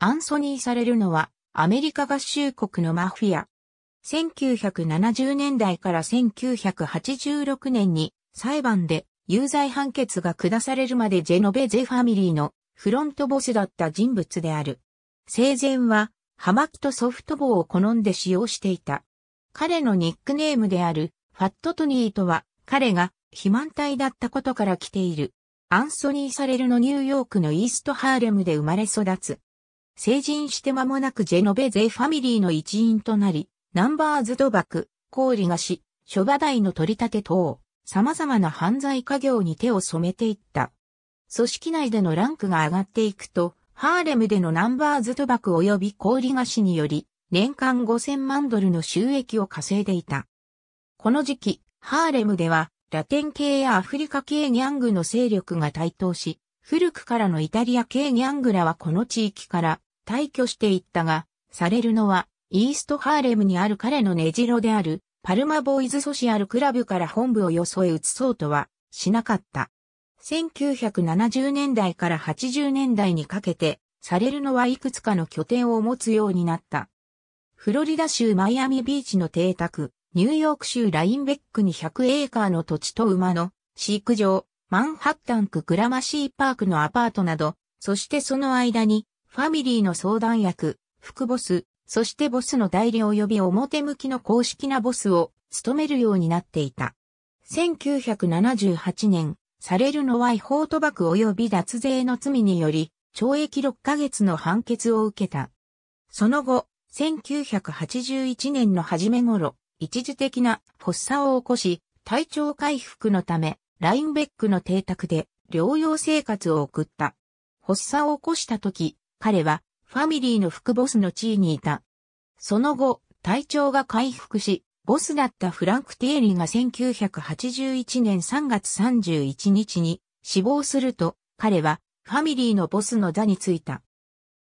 アンソニーされるのはアメリカ合衆国のマフィア。1970年代から1986年に裁判で有罪判決が下されるまでジェノベゼファミリーのフロントボスだった人物である。生前はハマキとソフトボを好んで使用していた。彼のニックネームであるファットトニーとは彼が肥満体だったことから来ている。アンソニー・サレルのニューヨークのイーストハーレムで生まれ育つ。成人して間もなくジェノベゼファミリーの一員となり、ナンバーズ賭博、氷菓子、諸話題の取り立て等、様々な犯罪家業に手を染めていった。組織内でのランクが上がっていくと、ハーレムでのナンバーズ賭博及び氷菓子により、年間5000万ドルの収益を稼いでいた。この時期、ハーレムでは、ラテン系やアフリカ系ギャングの勢力が台頭し、古くからのイタリア系ギャングらはこの地域から退去していったが、されるのは、イーストハーレムにある彼の根城である、パルマボーイズソシアルクラブから本部をよそへ移そうとは、しなかった。1970年代から80年代にかけて、されるのはいくつかの拠点を持つようになった。フロリダ州マイアミビーチの邸宅、ニューヨーク州ラインベックに100エーカーの土地と馬の飼育場、マンハッタン区グラマシーパークのアパートなど、そしてその間にファミリーの相談役、副ボス、そしてボスの代理及び表向きの公式なボスを務めるようになっていた。1978年、されるのは違法賭博及び脱税の罪により、懲役6ヶ月の判決を受けた。その後、1981年の初め頃、一時的な発作を起こし、体調回復のため、ラインベックの邸宅で療養生活を送った。発作を起こした時、彼はファミリーの副ボスの地位にいた。その後、体調が回復し、ボスだったフランク・ティエリが1981年3月31日に死亡すると、彼はファミリーのボスの座についた。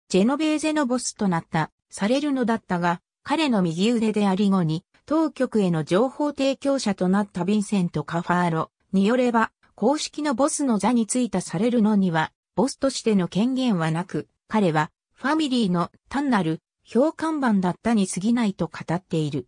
ジェノベーゼのボスとなった、されるのだったが、彼の右腕であり後に、当局への情報提供者となったヴィンセント・カファーロによれば、公式のボスの座についたされるのには、ボスとしての権限はなく、彼はファミリーの単なる評判板だったに過ぎないと語っている。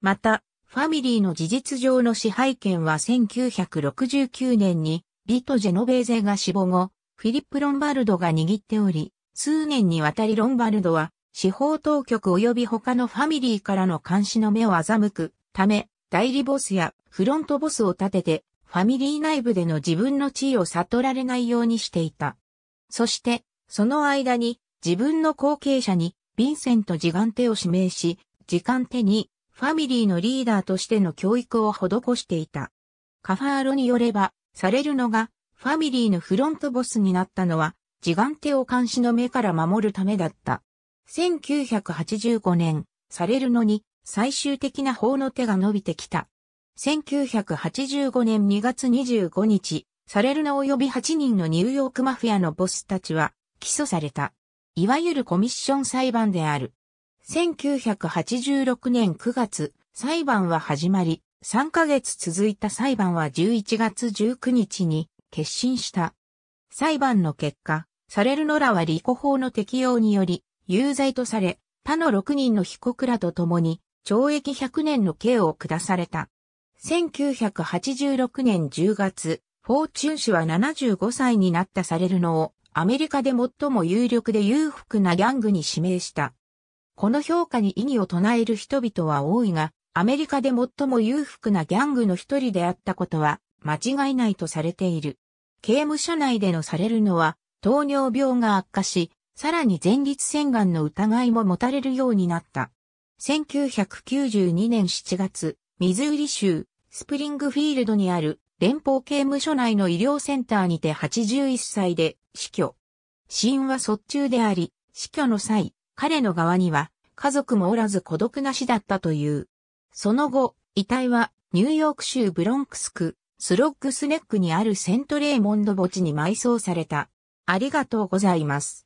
また、ファミリーの事実上の支配権は1969年にリト・ジェノベーゼが死亡後、フィリップ・ロンバルドが握っており、数年にわたりロンバルドは司法当局及び他のファミリーからの監視の目を欺くため、代理ボスやフロントボスを立てて、ファミリー内部での自分の地位を悟られないようにしていた。そして、その間に自分の後継者にヴィンセント・ジガンテを指名し、ジガンテにファミリーのリーダーとしての教育を施していた。カファーロによれば、されるのがファミリーのフロントボスになったのは、ジガンテを監視の目から守るためだった。1985年、されるのに最終的な法の手が伸びてきた。1985年2月25日、されるの及び8人のニューヨークマフィアのボスたちは、起訴された。いわゆるコミッション裁判である。1986年9月、裁判は始まり、3ヶ月続いた裁判は11月19日に決心した。裁判の結果、サレルノラは利己法の適用により、有罪とされ、他の6人の被告らと共に、懲役100年の刑を下された。1986年10月、フォーチュン氏は75歳になったサレルノをアメリカで最も有力で裕福なギャングに指名した。この評価に異議を唱える人々は多いが、アメリカで最も裕福なギャングの一人であったことは間違いないとされている。刑務所内でのされるのは糖尿病が悪化し、さらに前立腺がんの疑いも持たれるようになった。1992年7月、ミズーリ州スプリングフィールドにある連邦刑務所内の医療センターにて81歳で死去。死因は卒中であり、死去の際、彼の側には家族もおらず孤独な死だったという。その後、遺体はニューヨーク州ブロンクス区スロッグスネックにあるセントレーモンド墓地に埋葬された。ありがとうございます。